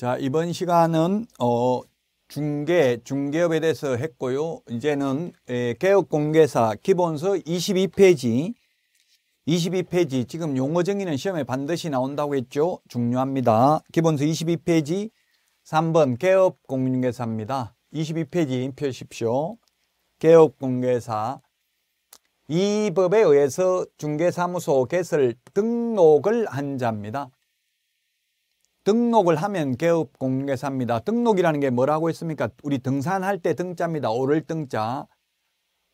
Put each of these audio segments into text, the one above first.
자, 이번 시간은 어, 중개, 중개업에 대해서 했고요. 이제는 에, 개업공개사 기본서 22페이지, 22페이지 지금 용어 정의는 시험에 반드시 나온다고 했죠. 중요합니다. 기본서 22페이지 3번 개업공개사입니다. 22페이지 펴십시오. 개업공개사 이 법에 의해서 중개사무소 개설 등록을 한 자입니다. 등록을 하면 개업 공개사입니다. 등록이라는 게 뭐라고 했습니까? 우리 등산할 때 등자입니다. 오를 등자.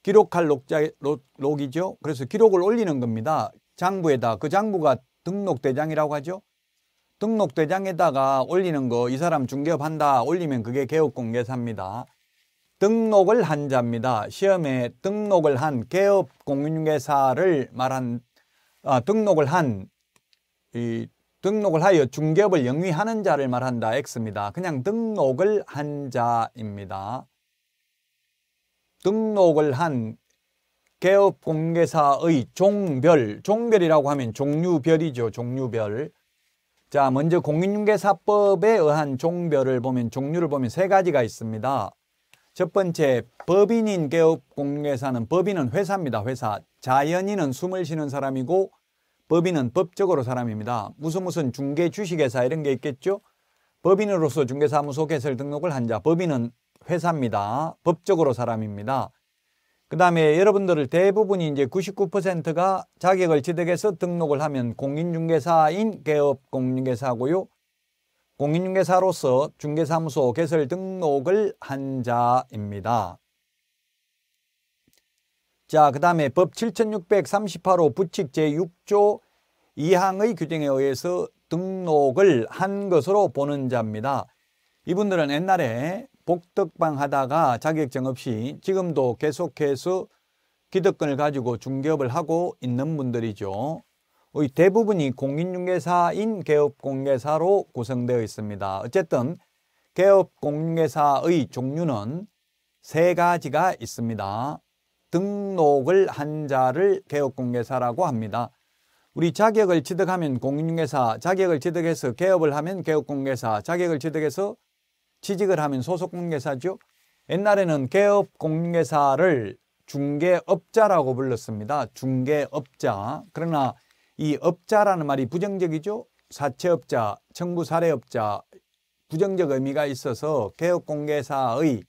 기록할 녹자, 록, 록이죠. 그래서 기록을 올리는 겁니다. 장부에다. 그 장부가 등록대장이라고 하죠. 등록대장에다가 올리는 거 이 사람 중개업한다 올리면 그게 개업공개사입니다. 등록을 한 자입니다. 시험에 등록을 한개업공개사를 말한 아, 등록을 한이 등록을 하여 중개업을 영위하는 자를 말한다 X입니다. 그냥 등록을 한 자입니다. 등록을 한 개업공개사의 종별, 종별이라고 하면 종류별이죠. 종류별. 자, 먼저 공인중개사법에 의한 종별을 보면 종류를 보면 세 가지가 있습니다. 첫 번째, 법인인 개업공개사는 법인은 회사입니다. 회사. 자연인은 숨을 쉬는 사람이고 법인은 법적으로 사람입니다. 무슨 무슨 중개 주식회사 이런 게 있겠죠? 법인으로서 중개사무소 개설 등록을 한 자, 법인은 회사입니다. 법적으로 사람입니다. 그 다음에 여러분들을 대부분이 이제 99%가 자격을 취득해서 등록을 하면 공인중개사인 개업공인중개사고요. 공인중개사로서 중개사무소 개설 등록을 한 자입니다. 자, 그 다음에 법 7638호 부칙 제6조 2항의 규정에 의해서 등록을 한 것으로 보는 자입니다. 이분들은 옛날에 복덕방 하다가 자격증 없이 지금도 계속해서 기득권을 가지고 중개업을 하고 있는 분들이죠. 대부분이 공인중개사인 개업공개사로 구성되어 있습니다. 어쨌든 개업공개사의 종류는 세 가지가 있습니다. 등록을 한 자를 개업공개사라고 합니다. 우리 자격을 취득하면 공인중개사, 자격을 취득해서 개업을 하면 개업공개사, 자격을 취득해서 취직을 하면 소속공개사죠. 옛날에는 개업공개사를 중개업자라고 불렀습니다. 중개업자. 그러나 이 업자라는 말이 부정적이죠. 사채업자, 청부사례업자, 부정적 의미가 있어서 개업공개사의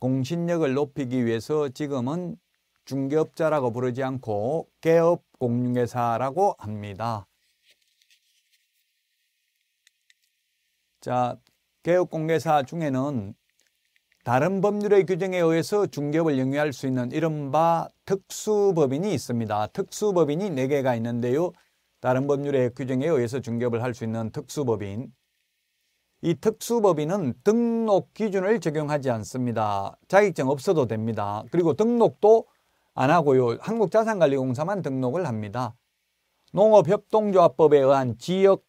공신력을 높이기 위해서 지금은 중개업자라고 부르지 않고 개업 공인회사라고 합니다. 자, 개업 공개사 중에는 다른 법률의 규정에 의해서 중개업을 영위할 수 있는 이른바 특수법인이 있습니다. 특수법인이 4개가 있는데요. 다른 법률의 규정에 의해서 중개업을 할 수 있는 특수법인. 이 특수법인은 등록 기준을 적용하지 않습니다. 자격증 없어도 됩니다. 그리고 등록도 안 하고요. 한국자산관리공사만 등록을 합니다. 농업협동조합법에 의한 지역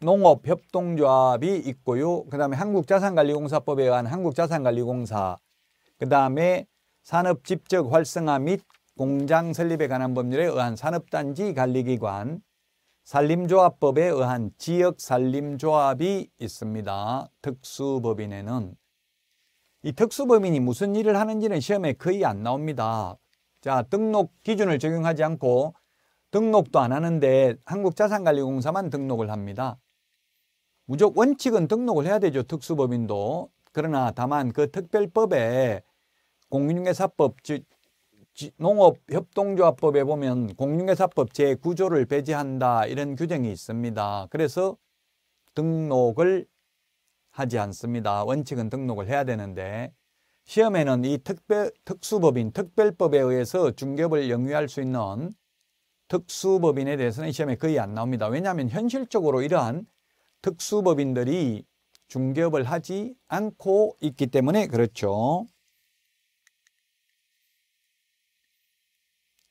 농업협동조합이 있고요. 그 다음에 한국자산관리공사법에 의한 한국자산관리공사 그 다음에 산업집적 활성화 및 공장 설립에 관한 법률에 의한 산업단지 관리기관 산림조합법에 의한 지역산림조합이 있습니다. 특수법인에는 이 특수법인이 무슨 일을 하는지는 시험에 거의 안 나옵니다. 자, 등록 기준을 적용하지 않고 등록도 안 하는데 한국자산관리공사만 등록을 합니다. 무조건 원칙은 등록을 해야 되죠. 특수법인도. 그러나 다만 그 특별법에 공인중개사법 즉 농업협동조합법에 보면 공인중개사법 제9조를 배제한다 이런 규정이 있습니다. 그래서 등록을 하지 않습니다. 원칙은 등록을 해야 되는데 시험에는 이 특별, 특수법인, 특별법에 의해서 중개업을 영위할 수 있는 특수법인에 대해서는 시험에 거의 안 나옵니다. 왜냐하면 현실적으로 이러한 특수법인들이 중개업을 하지 않고 있기 때문에 그렇죠.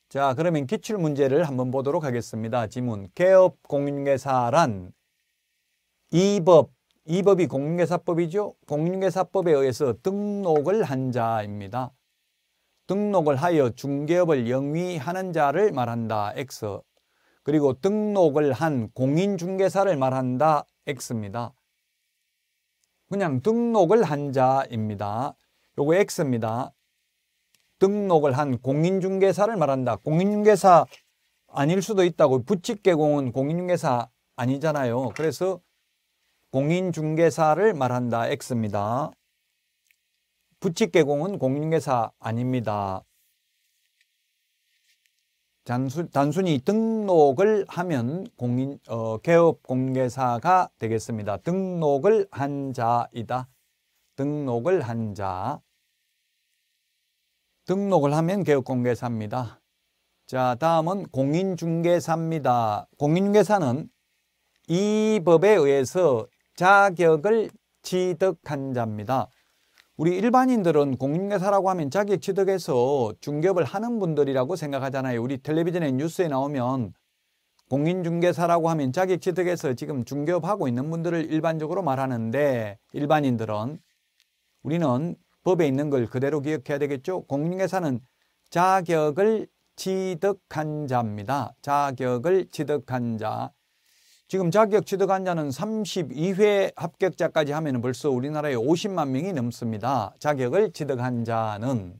자 그러면 기출문제를 한번 보도록 하겠습니다. 지문 개업공인회사란이법 이 법이 공인회사법이죠. 공인회사법에 의해서 등록을 한 자입니다. 등록을 하여 중개업을 영위하는 자를 말한다. X. 그리고 등록을 한 공인중개사를 말한다. X입니다. 그냥 등록을 한 자입니다. 요거 X입니다. 등록을 한 공인중개사를 말한다. 공인중개사 아닐 수도 있다고. 부칙개공은 공인중개사 아니잖아요. 그래서 공인중개사를 말한다 X입니다. 부칙개공은 공인중개사 아닙니다. 단순, 단순히 등록을 하면 공인, 어, 개업 공개사가 되겠습니다. 등록을 한 자이다. 등록을 한 자. 등록을 하면 개업 공개사입니다. 자, 다음은 공인중개사입니다. 공인중개사는 이 법에 의해서 자격을 취득한 자입니다. 우리 일반인들은 공인중사라고 하면 자격 취득해서 중개업을 하는 분들이라고 생각하잖아요. 우리 텔레비전에 뉴스에 나오면 공인중개사라고 하면 자격 취득해서 지금 중개업 하고 있는 분들을 일반적으로 말하는데 일반인들은 우리는 법에 있는 걸 그대로 기억해야 되겠죠. 공인중사는 자격을 취득한 자입니다. 자격을 취득한 자. 지금 자격 취득한 자는 32회 합격자까지 하면 벌써 우리나라에 50만 명이 넘습니다. 자격을 취득한 자는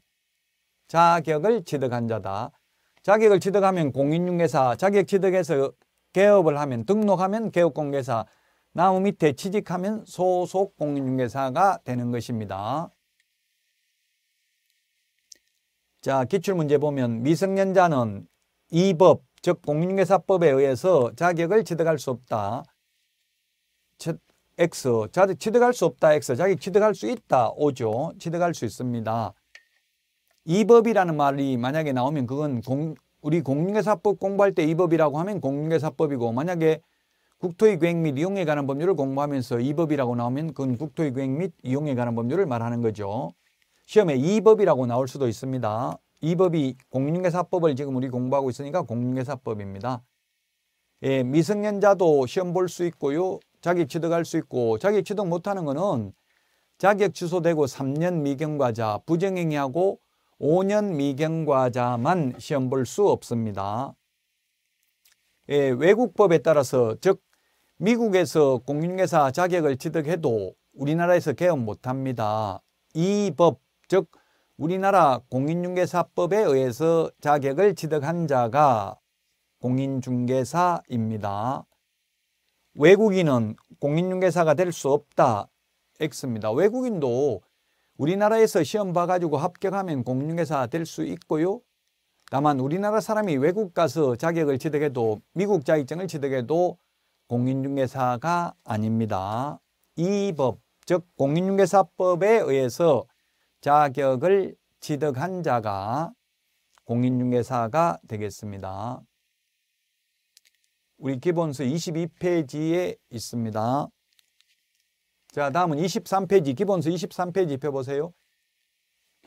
자격을 취득한 자다. 자격을 취득하면 공인중개사, 자격 취득해서 개업을 하면 등록하면 개업공개사, 나무 밑에 취직하면 소속 공인중개사가 되는 것입니다. 자, 기출문제 보면 미성년자는 이법, 즉 공인중개사법에 의해서 자격을 취득할 수 없다. 즉 X, 자격 취득할 수 없다 X, 자격 취득할 수 있다 오죠 취득할 수 있습니다. 이 법이라는 말이 만약에 나오면 그건 공, 우리 공인중개사법 공부할 때 이 법이라고 하면 공인중개사법이고 만약에 국토의 계획 및 이용에 관한 법률을 공부하면서 이 법이라고 나오면 그건 국토의 계획 및 이용에 관한 법률을 말하는 거죠. 시험에 이 법이라고 나올 수도 있습니다. 이 법이 공인중개사법을 지금 우리 공부하고 있으니까 공인중개사법입니다. 예, 미성년자도 시험 볼 수 있고요. 자기 취득할 수 있고 자기 취득 못하는 거는 자격 취소되고 3년 미경과자 부정행위하고 5년 미경과자만 시험 볼 수 없습니다. 예, 외국법에 따라서 즉 미국에서 공인중개사 자격을 취득해도 우리나라에서 개업 못합니다. 이 법, 즉 우리나라 공인중개사법에 의해서 자격을 취득한 자가 공인중개사입니다. 외국인은 공인중개사가 될 수 없다. X입니다. 외국인도 우리나라에서 시험 봐가지고 합격하면 공인중개사 될 수 있고요. 다만 우리나라 사람이 외국 가서 자격을 취득해도 미국 자격증을 취득해도 공인중개사가 아닙니다. 이 법, 즉 공인중개사법에 의해서 자격을 취득한 자가 공인중개사가 되겠습니다. 우리 기본서 22페이지에 있습니다. 자, 다음은 23페이지, 기본서 23페이지 펴보세요.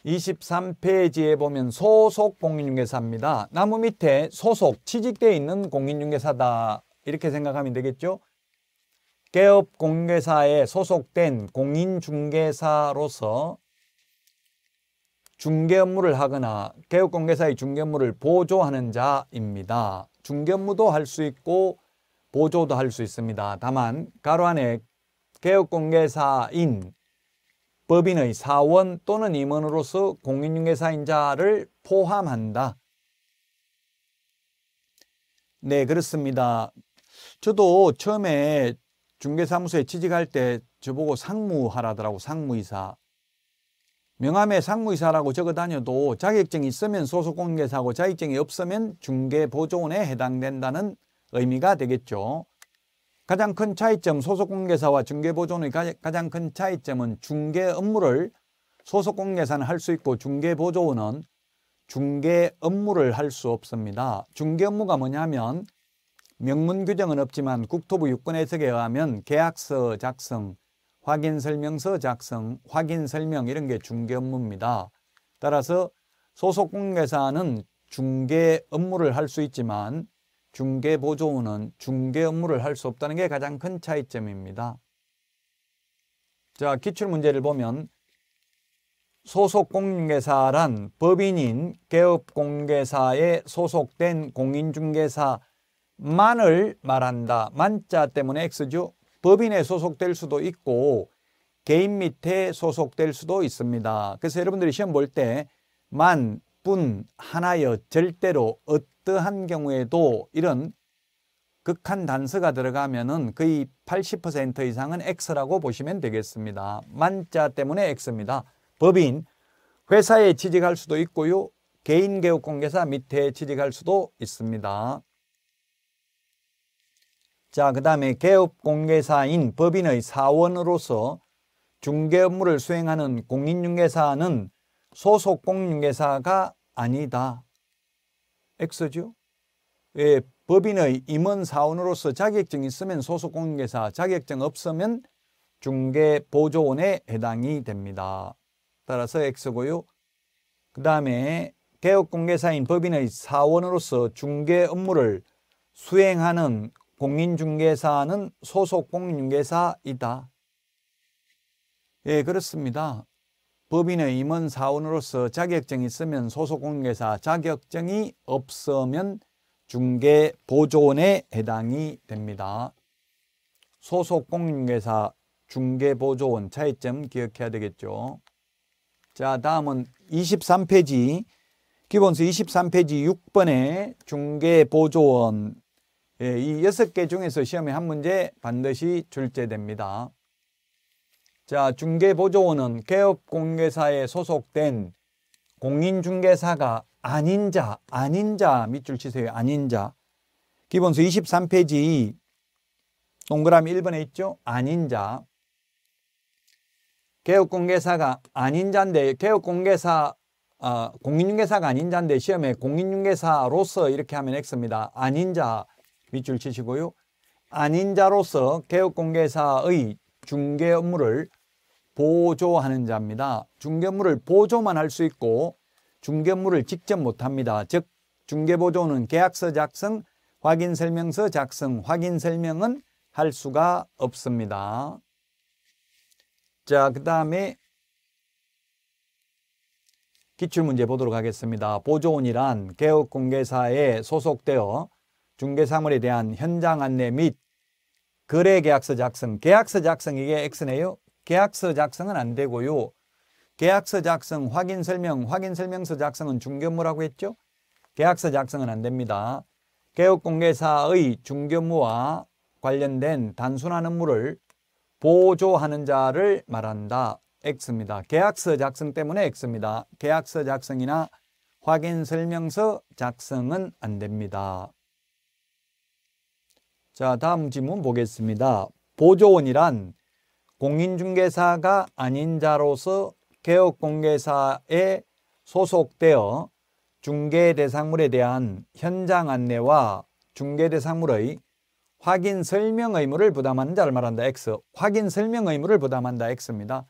23페이지에 보면 소속 공인중개사입니다. 나무 밑에 소속, 취직되어 있는 공인중개사다. 이렇게 생각하면 되겠죠? 개업 공개사에 소속된 공인중개사로서 중개 업무를 하거나 개업공개사의 중개 업무를 보조하는 자입니다. 중개 업무도 할 수 있고 보조도 할 수 있습니다. 다만 가로 안에 개업공개사인 법인의 사원 또는 임원으로서 공인중개사인 자를 포함한다. 네, 그렇습니다. 저도 처음에 중개사무소에 취직할 때 저보고 상무하라더라고, 상무이사. 명함에 상무이사라고 적어다녀도 자격증이 있으면 소속공개사고 자격증이 없으면 중개보조원에 해당된다는 의미가 되겠죠. 가장 큰 차이점 소속공개사와 중개보조원의 가장 큰 차이점은 중개 업무를 소속공개사는 할 수 있고 중개보조원은 중개 업무를 할 수 없습니다. 중개 업무가 뭐냐면 명문 규정은 없지만 국토부 유권 해석에 의하면 계약서 작성, 확인 설명서 작성, 확인 설명 이런 게 중개 업무입니다. 따라서 소속 공개사는 중개 업무를 할 수 있지만 중개 보조원은 중개 업무를 할 수 없다는 게 가장 큰 차이점입니다. 자, 기출 문제를 보면 소속 공개사란 법인인 개업 공개사에 소속된 공인중개사만을 말한다. 만자 때문에 X죠. 법인에 소속될 수도 있고 개인 밑에 소속될 수도 있습니다. 그래서 여러분들이 시험 볼 때 만, 뿐, 하나여 절대로 어떠한 경우에도 이런 극한 단서가 들어가면은 거의 80% 이상은 X라고 보시면 되겠습니다. 만자 때문에 X입니다. 법인, 회사에 취직할 수도 있고요. 개인 개업공개사 밑에 취직할 수도 있습니다. 자, 그 다음에 개업공개사인 법인의 사원으로서 중개 업무를 수행하는 공인중개사는 소속 공인중개사가 아니다. X죠? 예, 법인의 임원 사원으로서 자격증 있으면 소속 공인중개사, 자격증 없으면 중개보조원에 해당이 됩니다. 따라서 X고요. 그 다음에 개업공개사인 법인의 사원으로서 중개 업무를 수행하는 공인중개사는 소속 공인중개사이다. 예, 그렇습니다. 법인의 임원 사원으로서 자격증이 있으면 소속 공인중개사, 자격증이 없으면 중개 보조원에 해당이 됩니다. 소속 공인중개사 중개 보조원 차이점 기억해야 되겠죠. 자, 다음은 23페이지 기본서 23페이지 6번에 중개 보조원 예, 이 여섯 개 중에서 시험에 한 문제 반드시 출제됩니다. 자, 중개보조원은 개업공개사에 소속된 공인중개사가 아닌 자, 아닌 자 밑줄 치세요. 아닌 자. 기본서 23페이지 동그라미 1번에 있죠? 아닌 자. 개업공개사가 아닌 자인데 개업공개사 어, 공인중개사가 아닌 자인데 시험에 공인중개사로서 이렇게 하면 X입니다. 아닌 자 밑줄 치시고요. 아닌 자로서 개업공개사의 중개 업무를 보조하는 자입니다. 중개 업무를 보조만 할 수 있고 중개 업무를 직접 못합니다. 즉 중개보조는 계약서 작성, 확인설명서 작성, 확인설명은 할 수가 없습니다. 자, 그 다음에 기출문제 보도록 하겠습니다. 보조원이란 개업공개사에 소속되어 중개사물에 대한 현장 안내 및 거래 계약서 작성. 계약서 작성 이게 X네요. 계약서 작성은 안 되고요. 계약서 작성, 확인 설명, 확인 설명서 작성은 중개무라고 했죠? 계약서 작성은 안 됩니다. 개업공개사의 중개무와 관련된 단순한 업무를 보조하는 자를 말한다. X입니다. 계약서 작성 때문에 X입니다. 계약서 작성이나 확인 설명서 작성은 안 됩니다. 자, 다음 질문 보겠습니다. 보조원이란 공인중개사가 아닌 자로서 개업공개사에 소속되어 중개 대상물에 대한 현장 안내와 중개 대상물의 확인 설명 의무를 부담하는 자를 말한다 X. 확인 설명 의무를 부담한다 X입니다.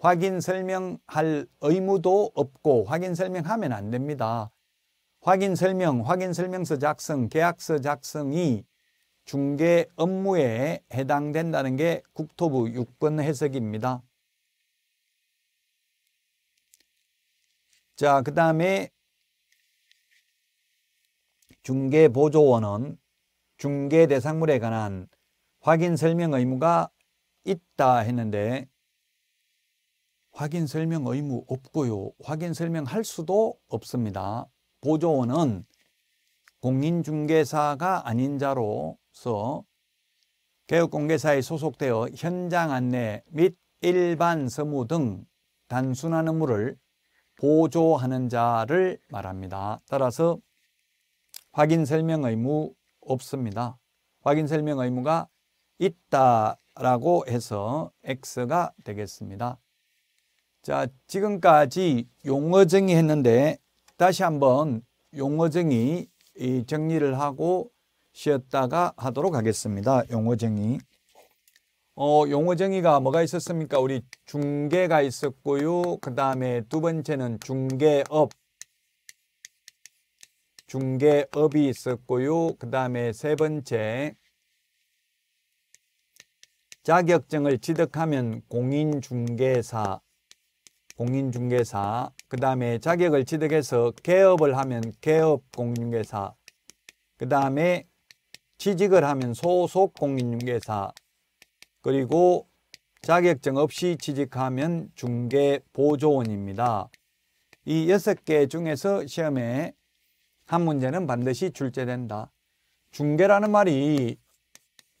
확인 설명할 의무도 없고 확인 설명하면 안 됩니다. 확인 설명, 확인 설명서 작성, 계약서 작성이 중개 업무에 해당된다는 게 국토부 6번 해석입니다. 자, 그 다음에 중개보조원은 중개 대상물에 관한 확인 설명 의무가 있다 했는데 확인 설명 의무 없고요. 확인 설명할 수도 없습니다. 보조원은 공인중개사가 아닌 자로서 개업공개사에 소속되어 현장 안내 및 일반 서무 등 단순한 업무를 보조하는 자를 말합니다. 따라서 확인 설명 의무 없습니다. 확인 설명 의무가 있다라고 해서 X가 되겠습니다. 자, 지금까지 용어 정의했는데 다시 한번 용어 정의 이 정리를 하고 쉬었다가 하도록 하겠습니다. 용어 정의. 어, 용어 정의가 뭐가 있었습니까? 우리 중개가 있었고요. 그 다음에 두 번째는 중개업. 중개업이 있었고요. 그 다음에 세 번째 자격증을 취득하면 공인중개사 공인중개사 그 다음에 자격을 취득해서 개업을 하면 개업공인중개사 그 다음에 취직을 하면 소속공인중개사 그리고 자격증 없이 취직하면 중개보조원입니다. 이 여섯 개 중에서 시험에 한 문제는 반드시 출제된다. 중개라는 말이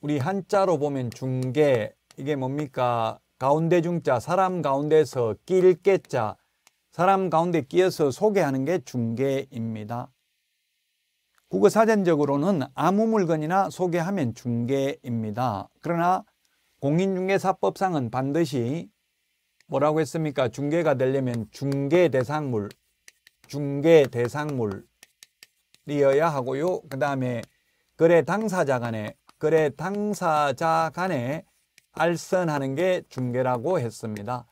우리 한자로 보면 중개 이게 뭡니까? 가운데 중자 사람 가운데서 끼를 깨자 사람 가운데 끼어서 소개하는 게 중개입니다. 국어 사전적으로는 아무 물건이나 소개하면 중개입니다. 그러나 공인중개사법상은 반드시 뭐라고 했습니까? 중개가 되려면 중개대상물, 중개대상물이어야 하고요. 그 다음에 거래 당사자 간에, 거래 당사자 간에 알선하는 게 중개라고 했습니다.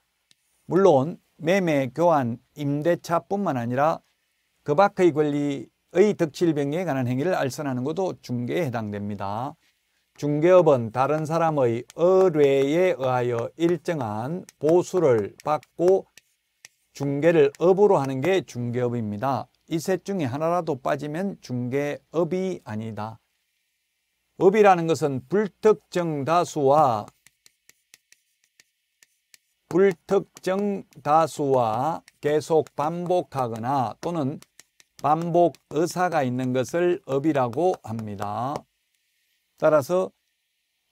물론 매매, 교환, 임대차뿐만 아니라 그 밖의 권리의 득실변경에 관한 행위를 알선하는 것도 중개에 해당됩니다. 중개업은 다른 사람의 의뢰에 의하여 일정한 보수를 받고 중개를 업으로 하는 게 중개업입니다. 이 셋 중에 하나라도 빠지면 중개업이 아니다. 업이라는 것은 불특정 다수와 불특정 다수와 계속 반복하거나 또는 반복 의사가 있는 것을 업이라고 합니다. 따라서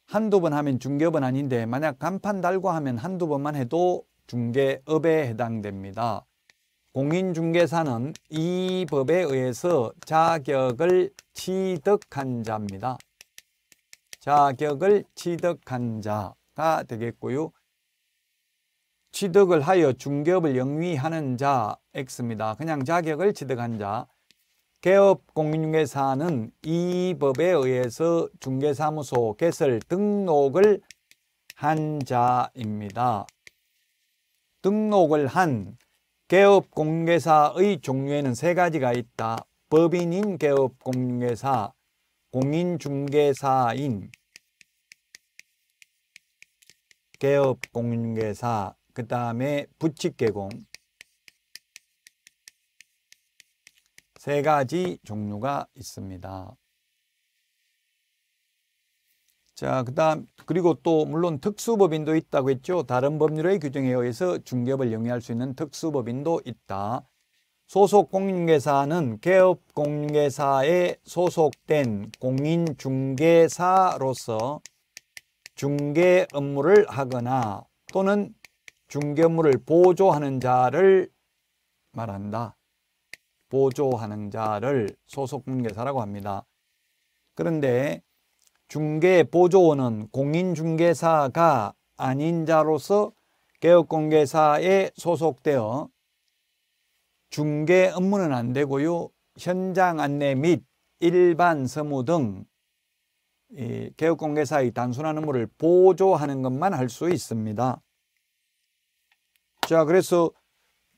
한두 번 하면 중개업은 아닌데 만약 간판 달고 하면 한두 번만 해도 중개업에 해당됩니다. 공인중개사는 이 법에 의해서 자격을 취득한 자입니다. 자격을 취득한 자가 되겠고요. 취득을 하여 중개업을 영위하는 자 X입니다. 그냥 자격을 취득한 자. 개업 공인중개사는 이 법에 의해서 중개사무소 개설 등록을 한 자입니다. 등록을 한 개업 공개사의 종류에는 세 가지가 있다. 법인인 개업 공개사, 공인중개사인 개업 공인중개사, 그 다음에 부칙개공 세 가지 종류가 있습니다. 자, 그다음 그리고 또 물론 특수법인도 있다고 했죠. 다른 법률의 규정에 의해서 중개업을 영위할 수 있는 특수법인도 있다. 소속 공인중사는 개업 공인중사에 소속된 공인중개사로서 중개 업무를 하거나 또는 중개물을 보조하는 자를 말한다. 보조하는 자를 소속공개사라고 합니다. 그런데 중개보조원은 공인중개사가 아닌 자로서 개업공개사에 소속되어 중개 업무는 안 되고요. 현장 안내 및 일반 서무 등 개업공개사의 단순한 업무를 보조하는 것만 할 수 있습니다. 자, 그래서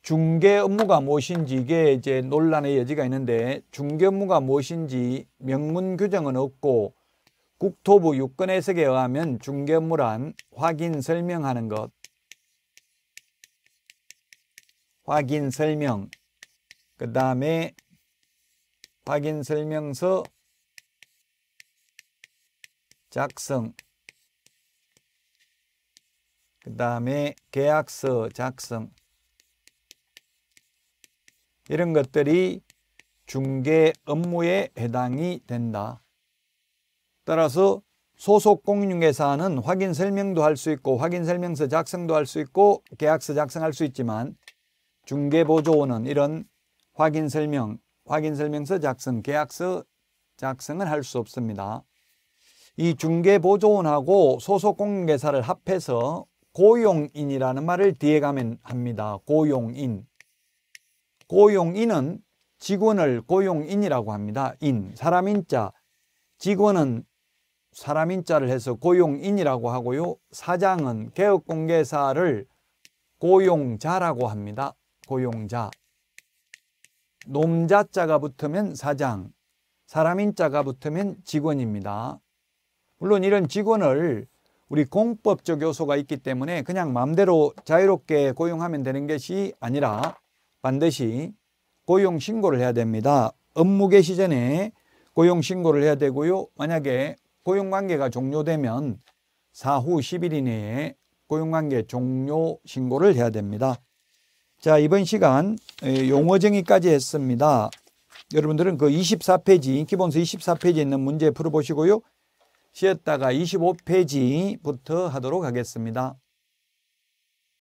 중개 업무가 무엇인지 이게 이제 논란의 여지가 있는데 중개 업무가 무엇인지 명문 규정은 없고 국토부 유권 해석에 의하면 중개 업무란 확인 설명하는 것 확인 설명 그 다음에 확인 설명서 작성 그 다음에 계약서 작성 이런 것들이 중개 업무에 해당이 된다. 따라서 소속 공인중개사는 확인 설명도 할 수 있고 확인 설명서 작성도 할 수 있고 계약서 작성할 수 있지만 중개보조원은 이런 확인 설명, 확인 설명서 작성, 계약서 작성을할 수 없습니다. 이 중개보조원하고 소속 공인중개사를 합해서 고용인이라는 말을 뒤에 가면 합니다. 고용인. 고용인은 직원을 고용인이라고 합니다. 인, 사람인자. 직원은 사람인자를 해서 고용인이라고 하고요. 사장은 개업공개사를 고용자라고 합니다. 고용자. 놈자자가 붙으면 사장, 사람인자가 붙으면 직원입니다. 물론 이런 직원을 우리 공법적 요소가 있기 때문에 그냥 마음대로 자유롭게 고용하면 되는 것이 아니라 반드시 고용 신고를 해야 됩니다. 업무 개시 전에 고용 신고를 해야 되고요. 만약에 고용관계가 종료되면 사후 10일 이내에 고용관계 종료 신고를 해야 됩니다. 자 이번 시간 용어 정의까지 했습니다. 여러분들은 그 24페이지 기본서 24페이지에 있는 문제 풀어보시고요. 쉬었다가 25페이지부터 하도록 하겠습니다.